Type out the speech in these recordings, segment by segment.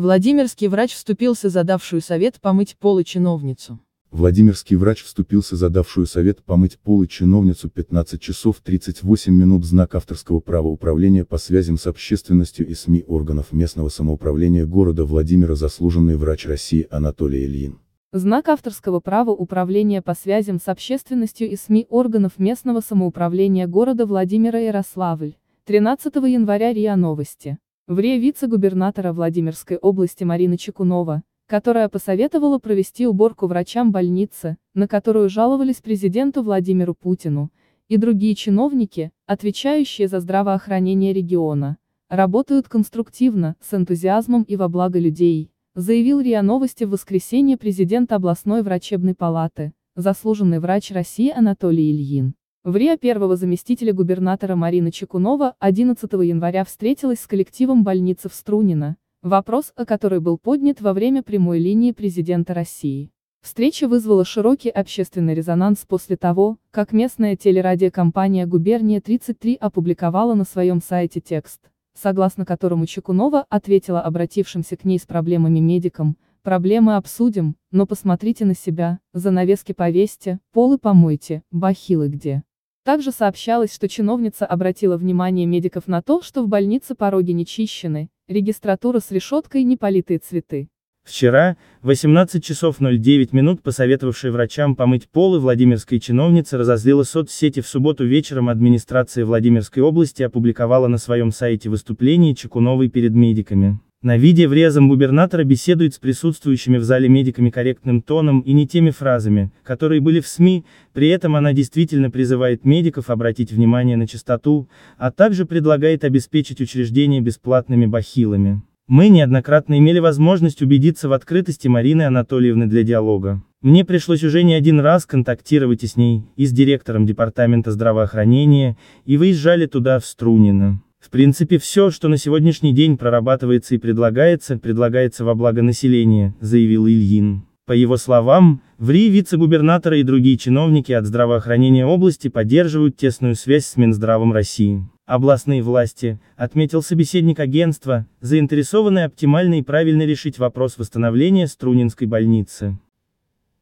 Владимирский врач вступился за давшую совет помыть полы чиновницу. Владимирский врач вступился за давшую совет помыть полы чиновницу 15 часов 38 минут знак авторского права управления по связям с общественностью и СМИ органов местного самоуправления города Владимира заслуженный врач России Анатолий Ильин. Знак авторского права управления по связям с общественностью и СМИ органов местного самоуправления города Владимира Ярославль. 13 января РИА Новости в вице-губернатора Владимирской области Марина Чекунова, которая посоветовала провести уборку врачам больницы, на которую жаловались президенту Владимиру Путину, и другие чиновники, отвечающие за здравоохранение региона, работают конструктивно, с энтузиазмом и во благо людей, заявил РИА Новости в воскресенье президент областной врачебной палаты, заслуженный врач России Анатолий Ильин. В РИА первого заместителя губернатора Марина Чекунова 11 января встретилась с коллективом больницы Струнино. вопрос о которой был поднят во время прямой линии президента России. Встреча вызвала широкий общественный резонанс после того, как местная телерадиокомпания «Губерния-33» опубликовала на своем сайте текст, согласно которому Чекунова ответила обратившимся к ней с проблемами медикам, «Проблемы обсудим, но посмотрите на себя, занавески повесьте, полы помойте, бахилы где». Также сообщалось, что чиновница обратила внимание медиков на то, что в больнице пороги не чищены, регистратура с решеткой не политые цветы. Вчера, 18 часов 09 минут, посоветовавший врачам помыть полы Владимирской чиновницы разозлила соцсети в субботу вечером администрация Владимирской области опубликовала на своем сайте выступление Чекуновой перед медиками. На виде врезом губернатора беседует с присутствующими в зале медиками корректным тоном и не теми фразами, которые были в СМИ, при этом она действительно призывает медиков обратить внимание на чистоту, а также предлагает обеспечить учреждение бесплатными бахилами. Мы неоднократно имели возможность убедиться в открытости Марины Анатольевны для диалога. Мне пришлось уже не один раз контактировать и с ней, и с директором департамента здравоохранения, и выезжали туда, в Струнино. В принципе все, что на сегодняшний день прорабатывается и предлагается, предлагается во благо населения, заявил Ильин. По его словам, в РИ вице-губернатора и другие чиновники от здравоохранения области поддерживают тесную связь с Минздравом России. Областные власти, отметил собеседник агентства, заинтересованы оптимально и правильно решить вопрос восстановления Струнинской больницы.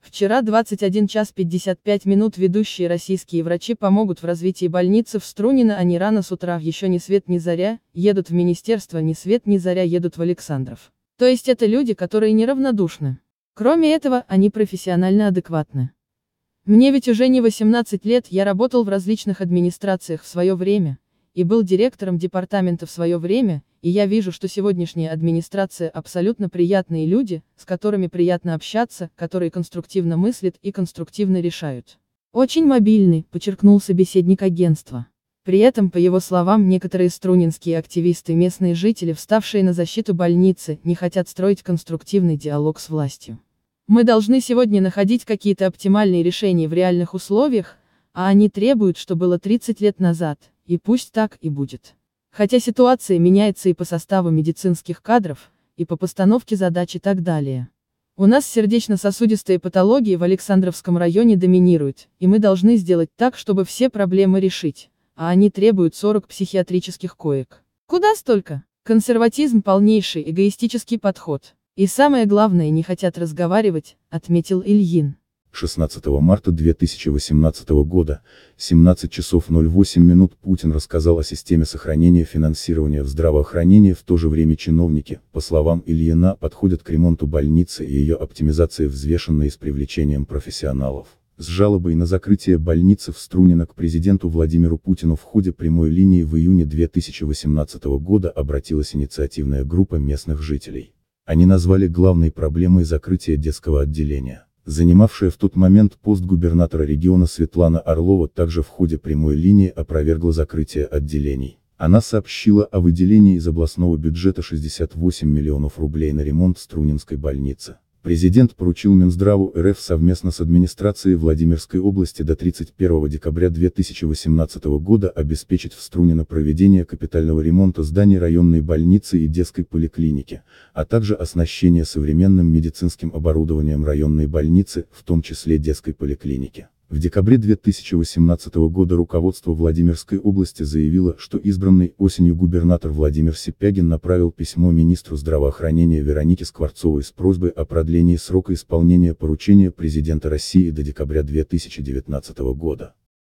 Вчера 21 час 55 минут ведущие российские врачи помогут в развитии больницы в Струнино, они рано с утра еще не свет ни заря, едут в министерство ни свет ни заря едут в Александров. То есть это люди, которые неравнодушны. Кроме этого, они профессионально адекватны. Мне ведь уже не 18 лет, я работал в различных администрациях в свое время, и был директором департамента в свое время, и я вижу, что сегодняшняя администрация абсолютно приятные люди, с которыми приятно общаться, которые конструктивно мыслят и конструктивно решают. Очень мобильный, подчеркнул собеседник агентства. При этом, по его словам, некоторые струнинские активисты, местные жители, вставшие на защиту больницы, не хотят строить конструктивный диалог с властью. Мы должны сегодня находить какие-то оптимальные решения в реальных условиях, а они требуют, что было 30 лет назад, и пусть так и будет. Хотя ситуация меняется и по составу медицинских кадров, и по постановке задач и так далее. У нас сердечно-сосудистые патологии в Александровском районе доминируют, и мы должны сделать так, чтобы все проблемы решить, а они требуют 40 психиатрических коек. Куда столько? Консерватизм – полнейший эгоистический подход. И самое главное, не хотят разговаривать, отметил Ильин. 16 марта 2018 года, 17 часов 08 минут Путин рассказал о системе сохранения финансирования в здравоохранении, в то же время чиновники, по словам Ильина, подходят к ремонту больницы и ее оптимизации взвешенно и с привлечением профессионалов. С жалобой на закрытие больницы в Струнина к президенту Владимиру Путину в ходе прямой линии в июне 2018 года обратилась инициативная группа местных жителей. Они назвали главной проблемой закрытие детского отделения занимавшая в тот момент пост губернатора региона Светлана Орлова также в ходе прямой линии опровергла закрытие отделений. Она сообщила о выделении из областного бюджета 68 миллионов рублей на ремонт Струнинской больницы. Президент поручил Минздраву РФ совместно с администрацией Владимирской области до 31 декабря 2018 года обеспечить в Струнино проведение капитального ремонта зданий районной больницы и детской поликлиники, а также оснащение современным медицинским оборудованием районной больницы, в том числе детской поликлиники. В декабре 2018 года руководство Владимирской области заявило, что избранный осенью губернатор Владимир Сипягин направил письмо министру здравоохранения Веронике Скворцовой с просьбой о продлении срока исполнения поручения президента России до декабря 2019 года.